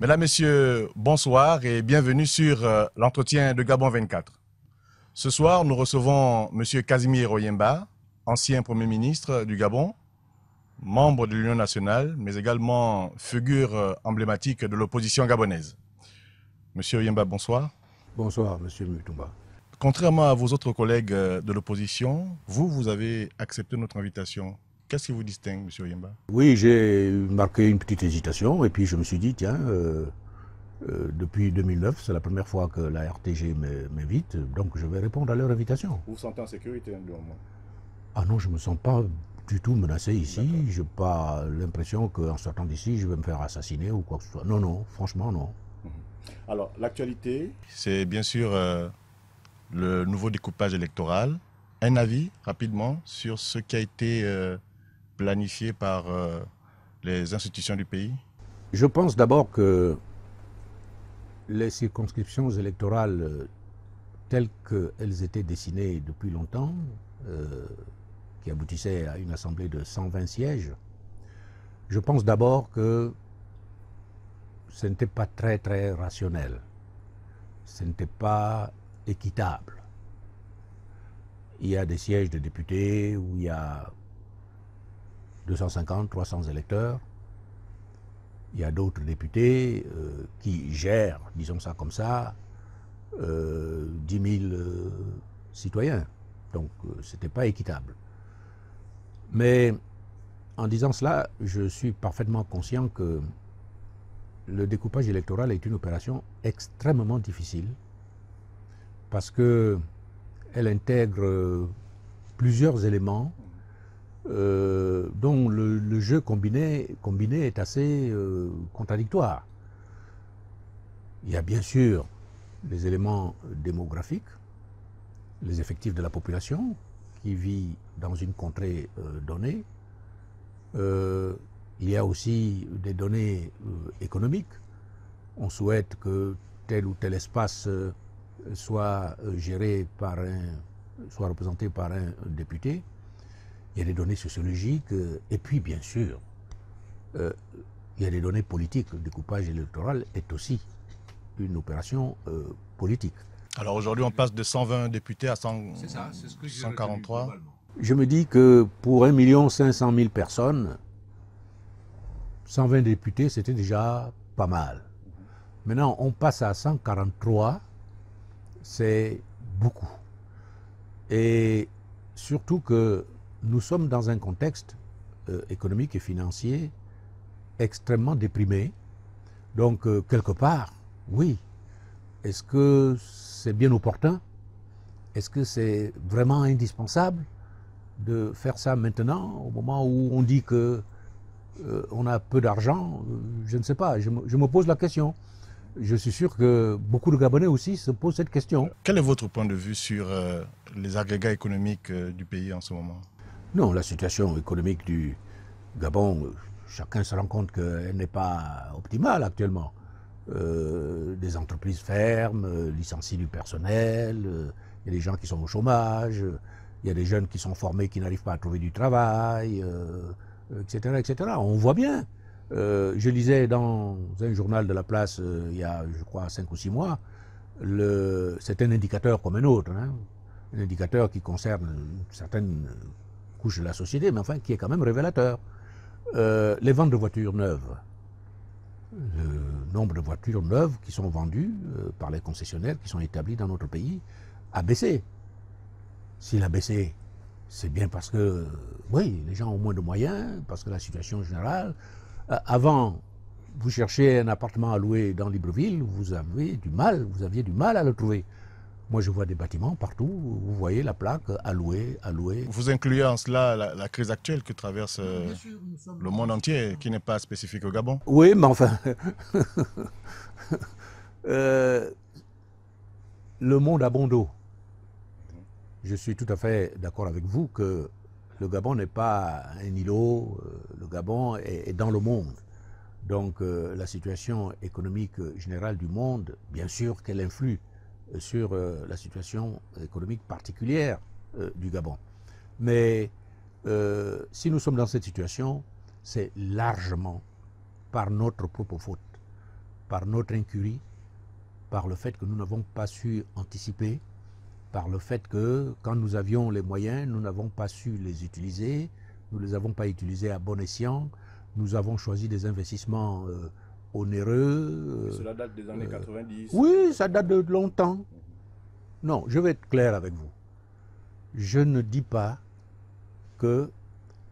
Mesdames, Messieurs, bonsoir et bienvenue sur euh, l'entretien de Gabon 24. Ce soir, nous recevons M. Casimir Oyemba, ancien Premier ministre euh, du Gabon, membre de l'Union nationale, mais également figure euh, emblématique de l'opposition gabonaise. Monsieur Oyemba, bonsoir. Bonsoir, Monsieur Mutumba. Contrairement à vos autres collègues de l'opposition, vous, vous avez accepté notre invitation. Qu'est-ce qui vous distingue, M. Oyemba Oui, j'ai marqué une petite hésitation et puis je me suis dit, tiens, euh, euh, depuis 2009, c'est la première fois que la RTG m'invite, donc je vais répondre à leur invitation. Vous vous sentez en sécurité, hein, un moins Ah non, je ne me sens pas du tout menacé ici. Je n'ai pas l'impression qu'en sortant d'ici, je vais me faire assassiner ou quoi que ce soit. Non, non, franchement, non. Mhm. Alors, l'actualité C'est bien sûr euh, le nouveau découpage électoral. Un avis, rapidement, sur ce qui a été planifié par euh, les institutions du pays Je pense d'abord que les circonscriptions électorales euh, telles qu'elles étaient dessinées depuis longtemps, euh, qui aboutissaient à une assemblée de 120 sièges, je pense d'abord que ce n'était pas très très rationnel, ce n'était pas équitable. Il y a des sièges de députés où il y a 250, 300 électeurs. Il y a d'autres députés euh, qui gèrent, disons ça comme ça, 10 euh, 000 euh, citoyens. Donc ce n'était pas équitable. Mais en disant cela, je suis parfaitement conscient que le découpage électoral est une opération extrêmement difficile parce qu'elle intègre plusieurs éléments euh, dont le, jeu combiné, est assez euh, contradictoire. Il y a bien sûr les éléments démographiques, les effectifs de la population qui vit dans une contrée euh, donnée. il y a aussi des données économiques. On souhaite que tel ou tel espace soit géré par un, soit représenté par un député il y a des données sociologiques, euh, et puis bien sûr, euh, il y a des données politiques. Le découpage électoral est aussi une opération euh, politique. Alors aujourd'hui, on passe de 120 députés à 100, ça, ce que 143. Je me dis que pour 1 500 000 personnes, 120 députés, c'était déjà pas mal. Maintenant, on passe à 143, c'est beaucoup. Et surtout que nous sommes dans un contexte euh, économique et financier extrêmement déprimé. Donc, euh, quelque part, oui, est-ce que c'est bien opportun Est-ce que c'est vraiment indispensable de faire ça maintenant, au moment où on dit que euh, on a peu d'argent Je ne sais pas, je me, pose la question je suis sûr que beaucoup de Gabonais aussi se posent cette question. Quel est votre point de vue sur les agrégats économiques du pays en ce moment non, la situation économique du Gabon, chacun se rend compte qu'elle n'est pas optimale actuellement. Euh, des entreprises ferment, euh, licencient du personnel, il euh, y a des gens qui sont au chômage, il y a des jeunes qui sont formés qui n'arrivent pas à trouver du travail, etc., etc. On voit bien. je lisais dans un journal de la place il y a, je crois, cinq ou six mois, c'est un indicateur comme un autre, hein, un indicateur qui concerne certaines couche de la société, mais enfin qui est quand même révélateur. Euh, les ventes de voitures neuves. Le nombre de voitures neuves qui sont vendues euh, par les concessionnaires qui sont établis dans notre pays a baissé. S'il a baissé, c'est bien parce que, oui, les gens ont moins de moyens, parce que la situation générale. Euh, avant, vous cherchez un appartement à louer dans Libreville, vous avez du mal, vous aviez du mal à le trouver. Moi, je vois des bâtiments partout. Vous voyez la plaque allouée, allouée. Vous incluez en cela la, crise actuelle que traverse euh, le monde entier, qui n'est pas spécifique au Gabon. Oui, mais enfin, euh, le monde a bon dos. Je suis tout à fait d'accord avec vous que le Gabon n'est pas un îlot. Euh, le Gabon est, dans le monde. Donc, la situation économique générale du monde, bien sûr qu'elle influe sur euh, la situation économique particulière euh, du Gabon. Mais euh, si nous sommes dans cette situation, c'est largement par notre propre faute, par notre incurie, par le fait que nous n'avons pas su anticiper, par le fait que quand nous avions les moyens, nous n'avons pas su les utiliser, nous ne les avons pas utilisés à bon escient, nous avons choisi des investissements onéreux. Euh, cela date des années 90 euh, Oui, ça date de longtemps. Non, je vais être clair avec vous. Je ne dis pas que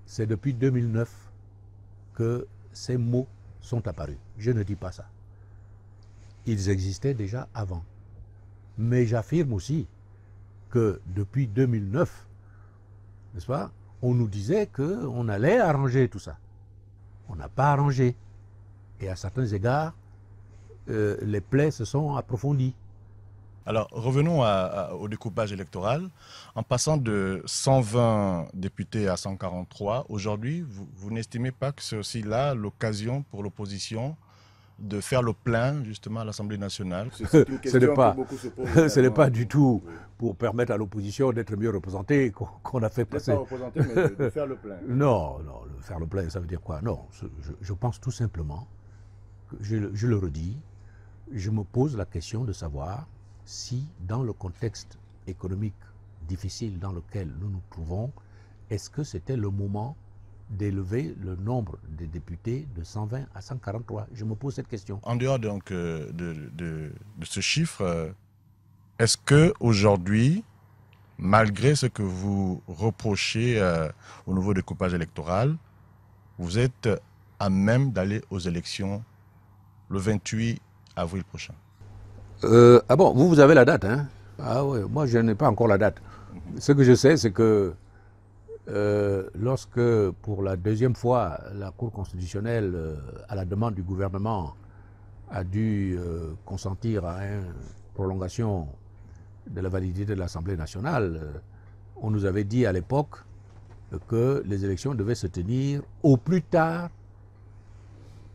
c'est depuis 2009 que ces mots sont apparus. Je ne dis pas ça. Ils existaient déjà avant. Mais j'affirme aussi que depuis 2009, n'est-ce pas, on nous disait qu'on allait arranger tout ça. On n'a pas arrangé. Et à certains égards, euh, les plaies se sont approfondies. Alors revenons au découpage électoral. En passant de 120 députés à 143, aujourd'hui, vous, n'estimez pas que c'est aussi là l'occasion pour l'opposition de faire le plein justement à l'Assemblée nationale Ce n'est pas, du tout pour permettre à l'opposition d'être mieux représentée qu'on a fait passer. mais de, faire le plein. non, non, faire le plein, ça veut dire quoi Non, je pense tout simplement je, le redis, je me pose la question de savoir si, dans le contexte économique difficile dans lequel nous nous trouvons, est-ce que c'était le moment d'élever le nombre des députés de 120 à 143 Je me pose cette question. En dehors donc euh, de, ce chiffre, euh, est-ce que aujourd'hui, malgré ce que vous reprochez euh, au niveau découpage électoral, vous êtes à même d'aller aux élections le 28 avril prochain. Euh, ah bon, vous, vous avez la date, hein Ah oui, moi, je n'ai pas encore la date. Mhm. Ce que je sais, c'est que euh, lorsque, pour la deuxième fois, la Cour constitutionnelle, euh, à la demande du gouvernement, a dû consentir à une prolongation de la validité de l'Assemblée nationale, on nous avait dit à l'époque que les élections devaient se tenir au plus tard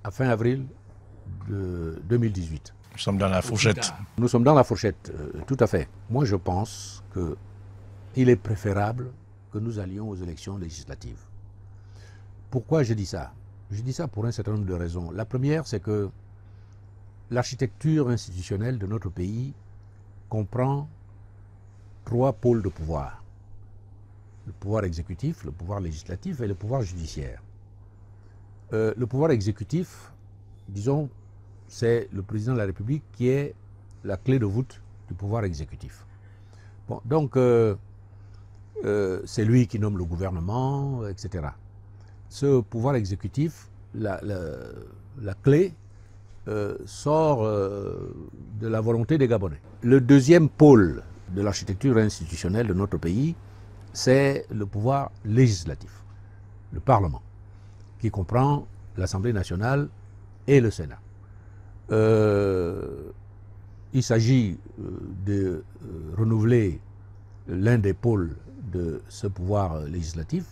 à fin avril de 2018. Nous sommes dans la fourchette. Nous sommes dans la fourchette, euh, tout à fait. Moi, je pense qu'il est préférable que nous allions aux élections législatives. Pourquoi je dis ça Je dis ça pour un certain nombre de raisons. La première, c'est que l'architecture institutionnelle de notre pays comprend trois pôles de pouvoir. Le pouvoir exécutif, le pouvoir législatif et le pouvoir judiciaire. Euh, le pouvoir exécutif disons, c'est le président de la République qui est la clé de voûte du pouvoir exécutif. donc, euh, euh, c'est lui qui nomme le gouvernement, etc. Ce pouvoir exécutif, la, clé, euh, sort de la volonté des Gabonais. Le deuxième pôle de l'architecture institutionnelle de notre pays, c'est le pouvoir législatif, le Parlement, qui comprend l'Assemblée nationale, et le Sénat. Euh, il s'agit euh, de euh, renouveler l'un des pôles de ce pouvoir législatif,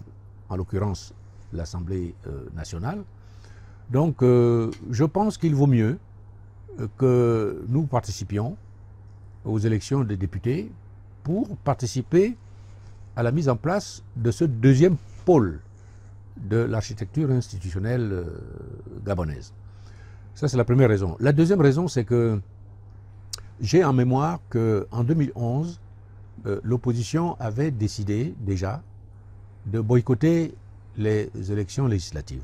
en l'occurrence l'Assemblée nationale. Donc je pense qu'il vaut mieux que nous participions aux élections des députés pour participer à la mise en place de ce deuxième pôle de l'architecture institutionnelle gabonaise. Ça, c'est la première raison. La deuxième raison, c'est que j'ai en mémoire qu'en 2011, euh, l'opposition avait décidé déjà de boycotter les élections législatives.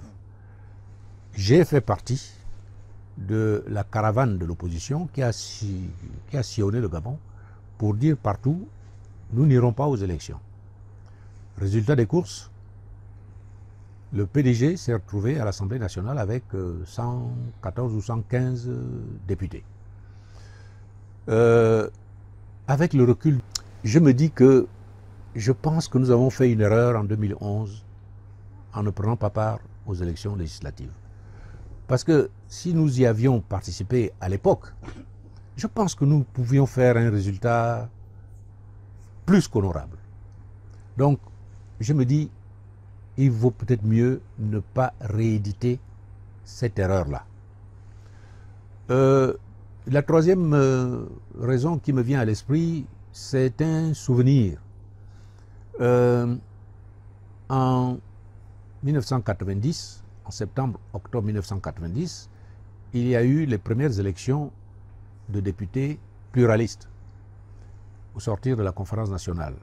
J'ai fait partie de la caravane de l'opposition qui, a sillonné le Gabon pour dire partout, nous n'irons pas aux élections. Résultat des courses, le PDG s'est retrouvé à l'Assemblée nationale avec 114 euh, ou 115 euh, députés. Euh, avec le recul, je me dis que je pense que nous avons fait une erreur en 2011 en ne prenant pas part aux élections législatives. Parce que si nous y avions participé à l'époque, je pense que nous pouvions faire un résultat plus qu'honorable. Donc, je me dis, il vaut peut-être mieux ne pas rééditer cette erreur-là. Euh, la troisième euh, raison qui me vient à l'esprit, c'est un souvenir. Euh, en 1990, en septembre-octobre 1990, il y a eu les premières élections de députés pluralistes au sortir de la conférence nationale.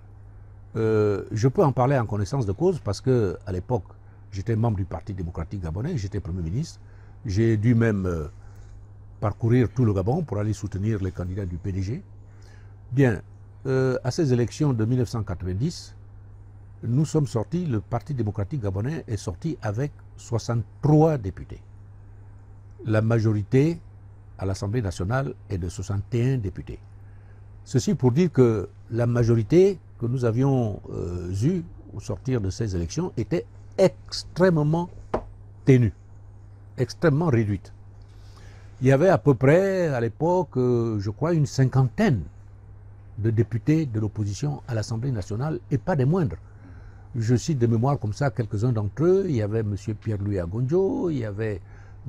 Euh, je peux en parler en connaissance de cause parce que à l'époque, j'étais membre du Parti démocratique gabonais, j'étais Premier ministre. J'ai dû même euh, parcourir tout le Gabon pour aller soutenir les candidats du PDG. Bien, euh, à ces élections de 1990, nous sommes sortis, le Parti démocratique gabonais est sorti avec 63 députés. La majorité à l'Assemblée nationale est de 61 députés. Ceci pour dire que la majorité nous avions euh, eu au sortir de ces élections était extrêmement ténue, extrêmement réduite. Il y avait à peu près, à l'époque, euh, je crois, une cinquantaine de députés de l'opposition à l'Assemblée nationale, et pas des moindres. Je cite de mémoire comme ça quelques-uns d'entre eux. Il y avait M. Pierre-Louis Agonjo, il y avait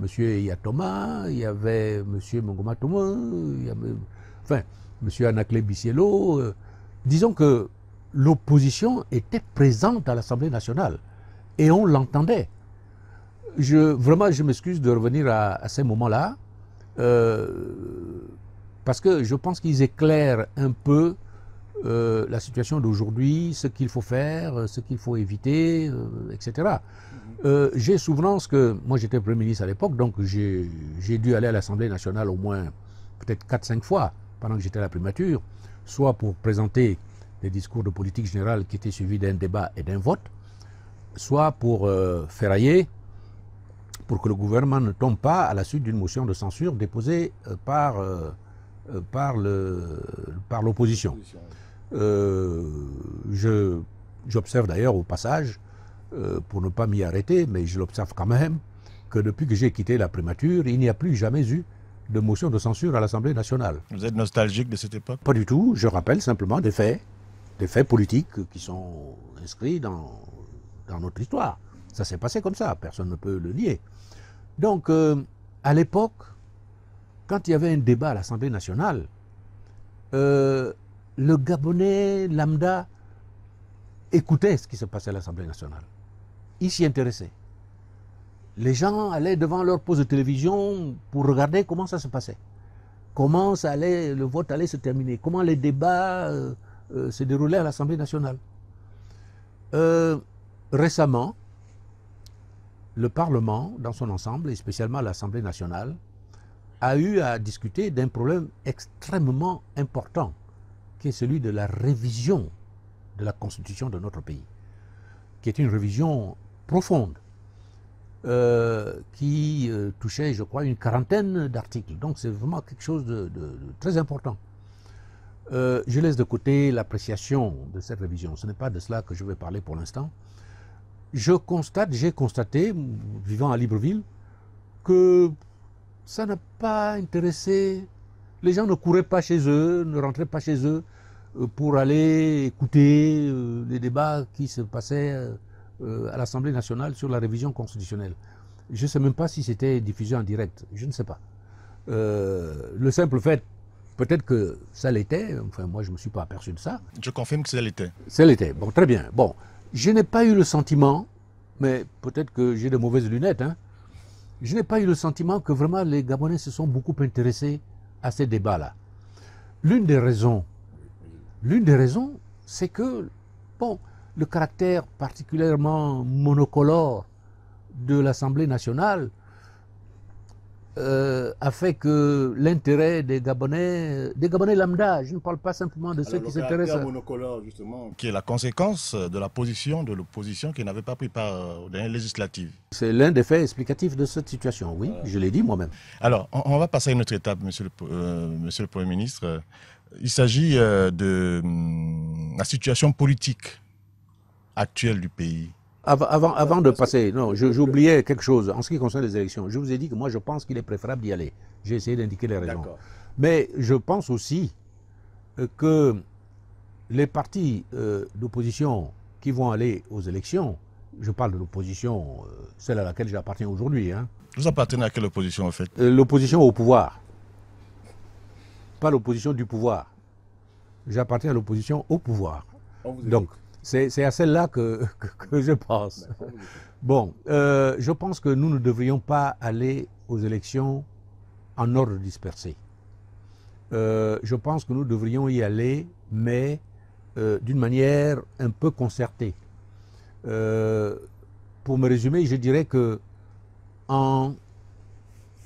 M. Yatoma, il y avait M. Mongoma il enfin, M. Anaclé Biciello. Euh, disons que l'opposition était présente à l'Assemblée nationale et on l'entendait. Je, vraiment, je m'excuse de revenir à, ces moments-là, euh, parce que je pense qu'ils éclairent un peu euh, la situation d'aujourd'hui, ce qu'il faut faire, ce qu'il faut éviter, euh, etc. j'ai souvenance que, moi j'étais Premier ministre à l'époque, donc j'ai dû aller à l'Assemblée nationale au moins peut-être 4-5 fois pendant que j'étais à la primature, soit pour présenter des discours de politique générale qui étaient suivis d'un débat et d'un vote, soit pour euh, ferrailler, pour que le gouvernement ne tombe pas à la suite d'une motion de censure déposée euh, par, euh, par, le, par l'opposition. j'observe d'ailleurs au passage, pour ne pas m'y arrêter, mais je l'observe quand même, que depuis que j'ai quitté la primature, il n'y a plus jamais eu de motion de censure à l'Assemblée nationale. Vous êtes nostalgique de cette époque Pas du tout, je rappelle simplement des faits des faits politiques qui sont inscrits dans, notre histoire. Ça s'est passé comme ça, personne ne peut le nier. Donc, euh, à l'époque, quand il y avait un débat à l'Assemblée nationale, euh, le Gabonais lambda écoutait ce qui se passait à l'Assemblée nationale. Il s'y intéressait. Les gens allaient devant leur poste de télévision pour regarder comment ça se passait. Comment ça allait, le vote allait se terminer. Comment les débats... Euh, euh, s'est déroulé à l'Assemblée nationale. Euh, récemment, le Parlement, dans son ensemble, et spécialement l'Assemblée nationale, a eu à discuter d'un problème extrêmement important, qui est celui de la révision de la Constitution de notre pays, qui est une révision profonde, euh, qui touchait, je crois, une quarantaine d'articles. Donc c'est vraiment quelque chose de très important. Euh, je laisse de côté l'appréciation de cette révision. Ce n'est pas de cela que je vais parler pour l'instant. Je constate, j'ai constaté, vivant à Libreville, que ça n'a pas intéressé. Les gens ne couraient pas chez eux, ne rentraient pas chez eux euh, pour aller écouter euh, les débats qui se passaient à l'Assemblée nationale sur la révision constitutionnelle. Je ne sais même pas si c'était diffusé en direct, je ne sais pas. le simple fait Peut-être que ça l'était, enfin moi je ne me suis pas aperçu de ça. Je confirme que ça l'était. Ça l'était, bon très bien. Bon, je n'ai pas eu le sentiment, mais peut-être que j'ai de mauvaises lunettes, hein. je n'ai pas eu le sentiment que vraiment les Gabonais se sont beaucoup intéressés à ces débats-là. L'une des raisons, l'une des raisons, c'est que, bon, le caractère particulièrement monocolore de l'Assemblée nationale euh, a fait que l'intérêt des Gabonais, euh, des Gabonais lambda, je ne parle pas simplement de ceux qui s'intéressent à... justement, qui est la conséquence de la position de l'opposition qui n'avait pas pris part euh, aux dernières législatives. C'est l'un des faits explicatifs de cette situation, oui, je l'ai dit moi-même. Alors, on, va passer à une autre étape, monsieur le, Premier ministre. Il s'agit de hum, la situation politique actuelle du pays. Avant, de passer, non, j'oubliais quelque chose en ce qui concerne les élections. Je vous ai dit que moi, je pense qu'il est préférable d'y aller. J'ai essayé d'indiquer les raisons. Mais je pense aussi euh, que les partis euh, d'opposition qui vont aller aux élections, je parle de l'opposition, euh, celle à laquelle j'appartiens aujourd'hui. Hein. Vous appartenez à quelle opposition en fait L'opposition au pouvoir. Pas l'opposition du pouvoir. J'appartiens à l'opposition au pouvoir. Donc, c'est à celle-là que, je pense. Bon, euh, je pense que nous ne devrions pas aller aux élections en ordre dispersé. Euh, je pense que nous devrions y aller, mais euh, d'une manière un peu concertée. pour me résumer, je dirais que en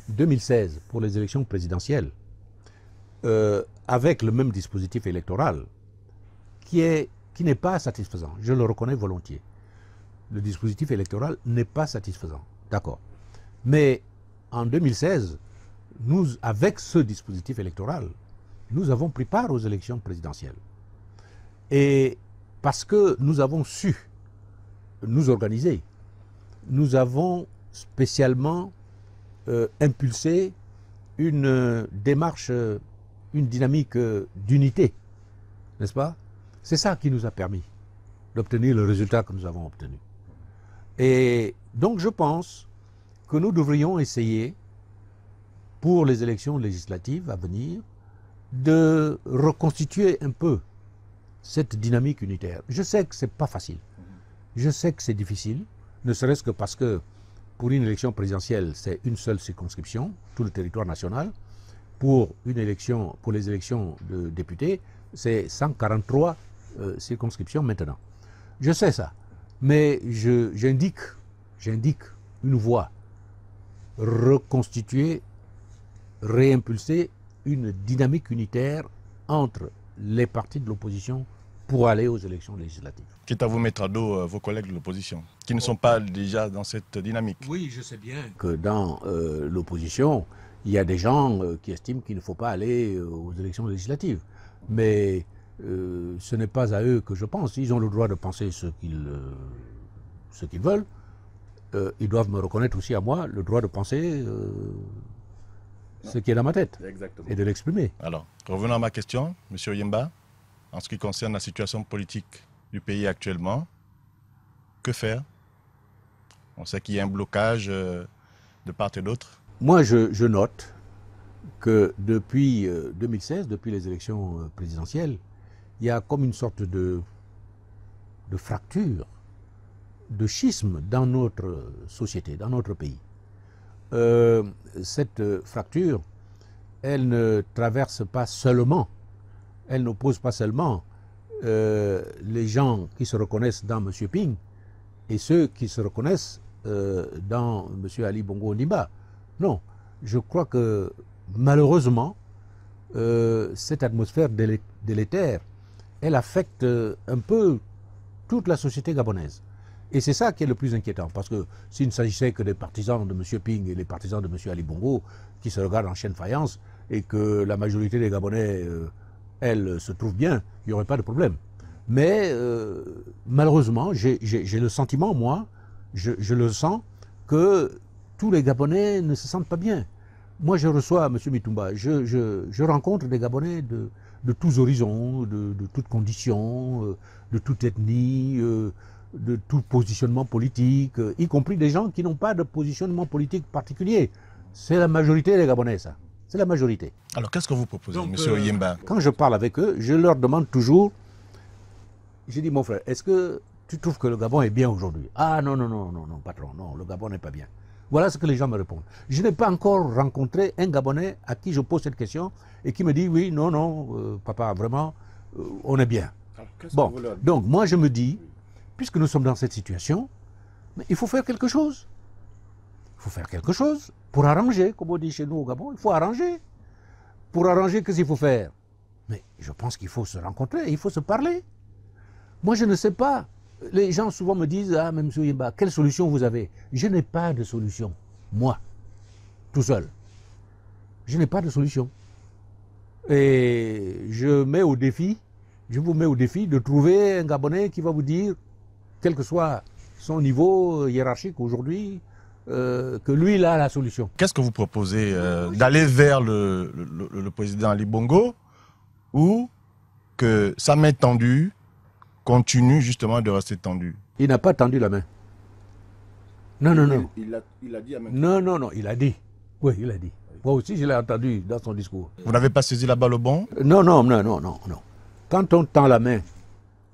2016, pour les élections présidentielles, avec le même dispositif électoral, qui est qui n'est pas satisfaisant. Je le reconnais volontiers. Le dispositif électoral n'est pas satisfaisant. D'accord. Mais en 2016, nous, avec ce dispositif électoral, nous avons pris part aux élections présidentielles. Et parce que nous avons su nous organiser, nous avons spécialement euh, impulsé une euh, démarche, euh, une dynamique d'unité, n'est-ce pas c'est ça qui nous a permis d'obtenir le résultat que nous avons obtenu. Et donc je pense que nous devrions essayer, pour les élections législatives à venir, de reconstituer un peu cette dynamique unitaire. Je sais que ce n'est pas facile. Je sais que c'est difficile, ne serait-ce que parce que pour une élection présidentielle, c'est une seule circonscription, tout le territoire national. Pour, une élection, pour les élections de députés, c'est 143 euh, circonscription maintenant. Je sais ça, mais j'indique, j'indique une voie, reconstituer, réimpulser une dynamique unitaire entre les partis de l'opposition pour aller aux élections législatives. Quitte à vous mettre à dos euh, vos collègues de l'opposition, qui ne sont pas déjà dans cette dynamique. Oui, je sais bien que dans euh, l'opposition, il y a des gens qui estiment qu'il ne faut pas aller aux élections législatives. Mais euh, ce n'est pas à eux que je pense. Ils ont le droit de penser ce qu'ils euh, veulent. Euh, ils doivent me reconnaître aussi à moi le droit de penser ce qui est dans ma tête et de l'exprimer. Alors, revenons à ma question, Monsieur Yemba, en ce qui concerne la situation politique du pays actuellement, que faire On sait qu'il y a un blocage de part et d'autre. Moi, je note que depuis 2016, depuis les élections présidentielles, il y a comme une sorte de, de fracture, de schisme dans notre société, dans notre pays. Euh, cette fracture, elle ne traverse pas seulement, elle n'oppose pas seulement euh, les gens qui se reconnaissent dans M. Ping et ceux qui se reconnaissent euh, dans M. Ali Bongo Ondimba. Non, je crois que malheureusement, cette atmosphère délétère elle affecte euh, un peu toute la société gabonaise. Et c'est ça qui est le plus inquiétant, parce que s'il ne s'agissait que des partisans de M. Ping et des partisans de M. Ali Bongo, qui se regardent en chaîne faïence, et que la majorité des Gabonais, euh, elle, euh, se trouve bien, il n'y aurait pas de problème. Mais malheureusement, j'ai le sentiment, moi, je, le sens, que tous les Gabonais ne se sentent pas bien. Moi, je reçois M. Mitumba, je, je rencontre des Gabonais de, de tous horizons, de, toutes conditions, euh, de toute ethnie, euh, de tout positionnement politique, euh, y compris des gens qui n'ont pas de positionnement politique particulier. C'est la majorité des Gabonais, ça. C'est la majorité. Alors qu'est-ce que vous proposez, M. Monsieur Quand je parle avec eux, je leur demande toujours, j'ai dit, mon frère, est-ce que tu trouves que le Gabon est bien aujourd'hui Ah non, non, non, non, non, patron, non, le Gabon n'est pas bien. Voilà ce que les gens me répondent. Je n'ai pas encore rencontré un Gabonais à qui je pose cette question et qui me dit oui, non, non, euh, papa, vraiment, euh, on est bien. bon, donc moi je me dis, puisque nous sommes dans cette situation, il faut faire quelque chose. Il faut faire quelque chose pour arranger, comme on dit chez nous au Gabon, il faut arranger. Pour arranger, qu'est-ce qu'il faut faire Mais je pense qu'il faut se rencontrer, il faut se parler. Moi je ne sais pas les gens souvent me disent, ah, M. Yemba, quelle solution vous avez Je n'ai pas de solution, moi, tout seul. Je n'ai pas de solution. Et je mets au défi, je vous mets au défi de trouver un Gabonais qui va vous dire, quel que soit son niveau euh, hiérarchique aujourd'hui, euh, que lui, il a la solution. Qu'est-ce que vous proposez euh, D'aller vers le, président Ali Bongo ou que ça main tendu continue justement de rester tendu Il n'a pas tendu la main. Non, non, non. Il, a, dit à Non, non, non, il a dit. Oui, il a dit. Moi aussi, je l'ai entendu dans son discours. Vous n'avez pas saisi la balle au bon Non, non, non, non, non, non. Quand on tend la main,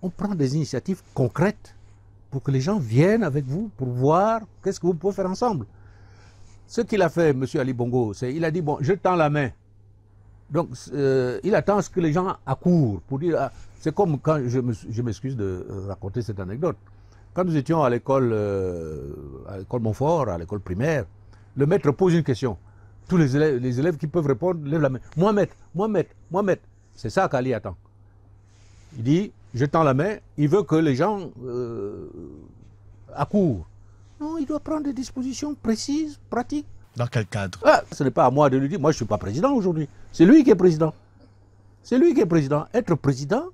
on prend des initiatives concrètes pour que les gens viennent avec vous pour voir qu'est-ce que vous pouvez faire ensemble. Ce qu'il a fait, M. Ali Bongo, c'est il a dit, bon, je tends la main. Donc, euh, il attend ce que les gens accourent pour dire. Ah, c'est comme quand je m'excuse de euh, raconter cette anecdote. Quand nous étions à l'école, euh, à l'école Montfort, à l'école primaire, le maître pose une question. Tous les élèves, les élèves qui peuvent répondre lèvent la main. Moi maître, moi maître, moi maître. C'est ça qu'Ali attend. Il dit, je tends la main. Il veut que les gens accourent. Non, il doit prendre des dispositions précises, pratiques dans quel cadre ah, Ce n'est pas à moi de lui dire, moi je ne suis pas président aujourd'hui. C'est lui qui est président. C'est lui qui est président. Être président,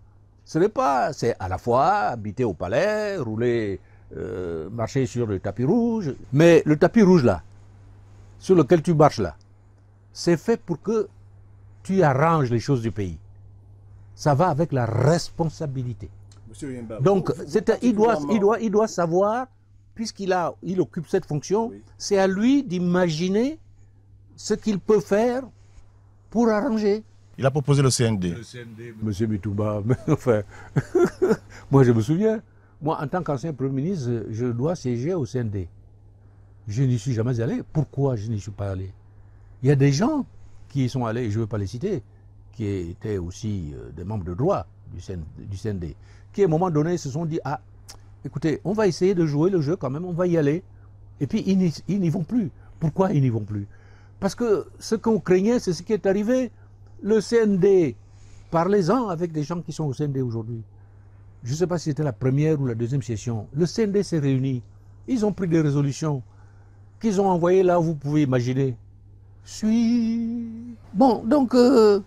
ce n'est pas, c'est à la fois habiter au palais, rouler, euh, marcher sur le tapis rouge. Mais le tapis rouge là, sur lequel tu marches là, c'est fait pour que tu arranges les choses du pays. Ça va avec la responsabilité. Donc, il, doit, il, doit, il doit savoir puisqu'il a, il occupe cette fonction, c'est à lui d'imaginer ce qu'il peut faire pour arranger. Il a proposé le CND. Le CND Monsieur Mitouba, enfin, moi je me souviens, moi en tant qu'ancien Premier ministre, je dois siéger au CND. Je n'y suis jamais allé. Pourquoi je n'y suis pas allé Il y a des gens qui sont allés, je ne veux pas les citer, qui étaient aussi euh, des membres de droit du CND, qui à un moment donné se sont dit, ah, écoutez, on va essayer de jouer le jeu quand même, on va y aller. Et puis ils n'y vont plus. Pourquoi ils n'y vont plus Parce que ce qu'on craignait, c'est ce qui est arrivé. Le CND, parlez-en avec des gens qui sont au CND aujourd'hui. Je ne sais pas si c'était la première ou la deuxième session. Le CND s'est réuni. Ils ont pris des résolutions qu'ils ont envoyées là, où vous pouvez imaginer. Suis. Bon, donc, euh,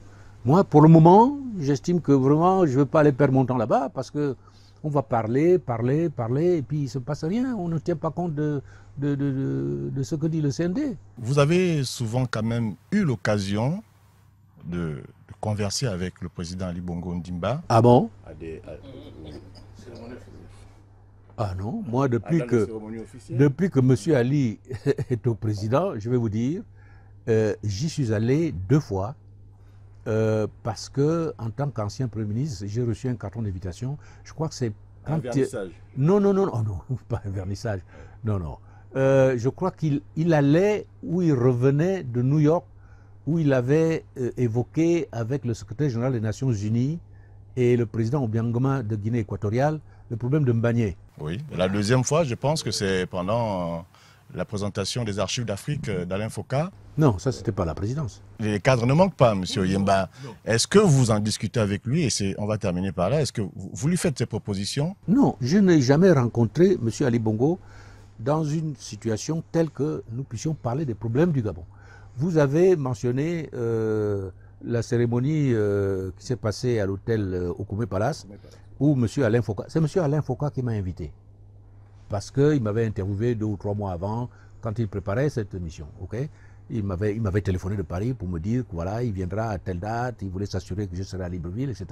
moi, pour le moment, j'estime que vraiment, je ne veux pas aller perdre mon temps là-bas parce que on va parler, parler, parler, et puis il ne se passe rien. On ne tient pas compte de, de, ce que dit le CND. Vous avez souvent quand même eu l'occasion de, converser avec le président Ali Bongo Ndimba. Ah bon à des, Ah non, moi depuis que, depuis que M. Ali est au président, je vais vous dire, euh, j'y suis allé deux fois euh, parce que en tant qu'ancien Premier ministre, j'ai reçu un carton d'invitation. Je crois que c'est... Un vernissage Non, non, non, non, non, pas un vernissage. Non, non. Euh, je crois qu'il il allait ou il revenait de New York où il avait euh, évoqué avec le secrétaire général des Nations Unies et le président Obiangoma de Guinée équatoriale le problème de Mbagné. Oui, la deuxième fois, je pense que c'est pendant la présentation des archives d'Afrique euh, d'Alain Foucault. Non, ça, c'était pas la présidence. Les cadres ne manquent pas, Monsieur Yemba. Est-ce que vous en discutez avec lui Et on va terminer par là. Est-ce que vous lui faites ces propositions Non, je n'ai jamais rencontré M. Ali Bongo dans une situation telle que nous puissions parler des problèmes du Gabon. Vous avez mentionné euh, la cérémonie euh, qui s'est passée à l'hôtel Okoumé Palace, où Monsieur Alain Foucault, c'est Monsieur Alain Foucault qui m'a invité parce qu'il m'avait interviewé deux ou trois mois avant quand il préparait cette mission. ok il m'avait, il m'avait téléphoné de Paris pour me dire qu'il voilà, viendra à telle date, il voulait s'assurer que je serai à Libreville, etc.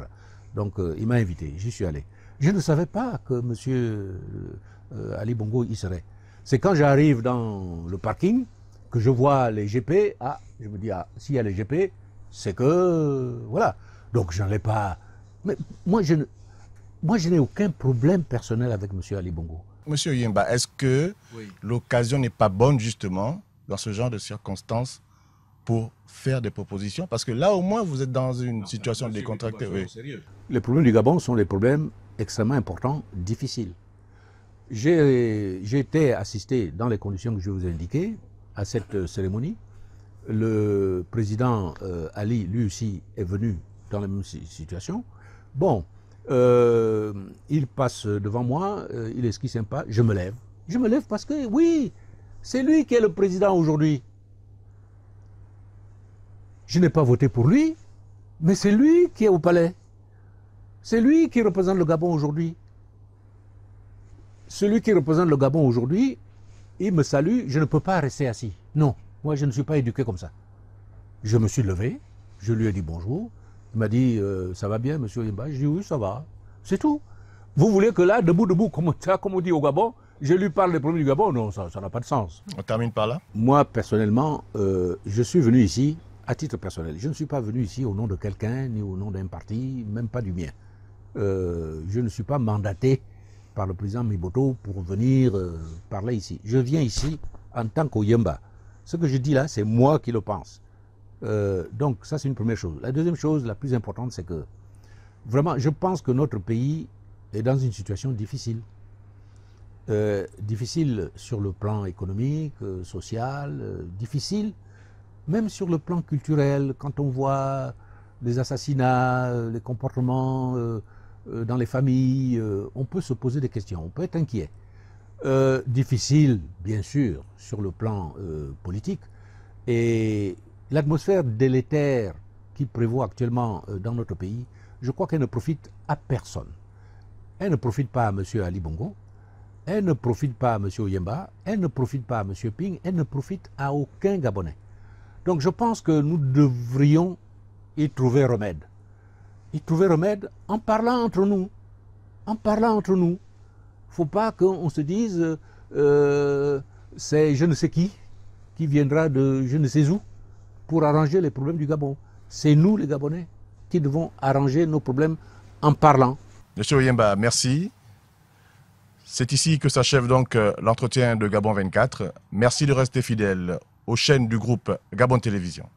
Donc euh, il m'a invité, j'y suis allé. Je ne savais pas que M. Euh, Ali Bongo y serait. C'est quand j'arrive dans le parking que je vois les GP. Ah, je me dis, ah, s'il y a les GP, c'est que. Voilà. Donc je n'en ai pas. Mais moi, je, ne, moi, je n'ai aucun problème personnel avec M. Ali Bongo. Monsieur Yemba, est-ce que l'occasion n'est pas bonne justement dans ce genre de circonstances pour faire des propositions Parce que là au moins vous êtes dans une situation décontractée. Oui. Les problèmes du Gabon sont des problèmes extrêmement importants, difficiles. J'ai été assisté dans les conditions que je vous ai indiquées à cette euh, cérémonie. Le président euh, Ali, lui aussi, est venu dans la même situation. Bon, euh, il passe devant moi, euh, il est un sympa, je me lève. Je me lève parce que oui, c'est lui qui est le président aujourd'hui. Je n'ai pas voté pour lui, mais c'est lui qui est au palais. C'est lui qui représente le Gabon aujourd'hui. Celui qui représente le Gabon aujourd'hui, il me salue, je ne peux pas rester assis. Non, moi je ne suis pas éduqué comme ça. Je me suis levé, je lui ai dit bonjour, il m'a dit, euh, ça va bien, monsieur Yemba Je dis, oui, ça va. C'est tout. Vous voulez que là, debout, debout, comme, ça, comme on dit au Gabon, je lui parle des problèmes du Gabon Non, ça n'a pas de sens. On termine par là Moi, personnellement, euh, je suis venu ici à titre personnel. Je ne suis pas venu ici au nom de quelqu'un, ni au nom d'un parti, même pas du mien. Euh, je ne suis pas mandaté par le président Miboto pour venir parler ici. Je viens ici en tant qu'Oyemba. Ce que je dis là, c'est moi qui le pense. Euh, donc ça c'est une première chose. La deuxième chose, la plus importante, c'est que vraiment, je pense que notre pays est dans une situation difficile. Euh, difficile sur le plan économique, euh, social, difficile même sur le plan culturel, quand on voit les assassinats, les comportements dans les familles, on peut se poser des questions, on peut être inquiet. difficile, bien sûr, sur le plan politique, et L'atmosphère délétère qui prévaut actuellement euh, dans notre pays, je crois qu'elle ne profite à personne. Elle ne profite pas à M. Ali Bongo, elle ne profite pas à M. Oyemba, elle ne profite pas à M. Ping, elle ne profite à aucun Gabonais. Donc je pense que nous devrions y trouver remède. Y trouver remède en parlant entre nous. En parlant entre nous. Il ne faut pas qu'on se dise euh, c'est je ne sais qui qui viendra de je ne sais où pour arranger les problèmes du Gabon. C'est nous, les Gabonais, qui devons arranger nos problèmes en parlant. Monsieur Oyemba, merci. C'est ici que s'achève donc euh, l'entretien de Gabon 24. Merci de rester fidèle aux chaînes du groupe Gabon Télévision.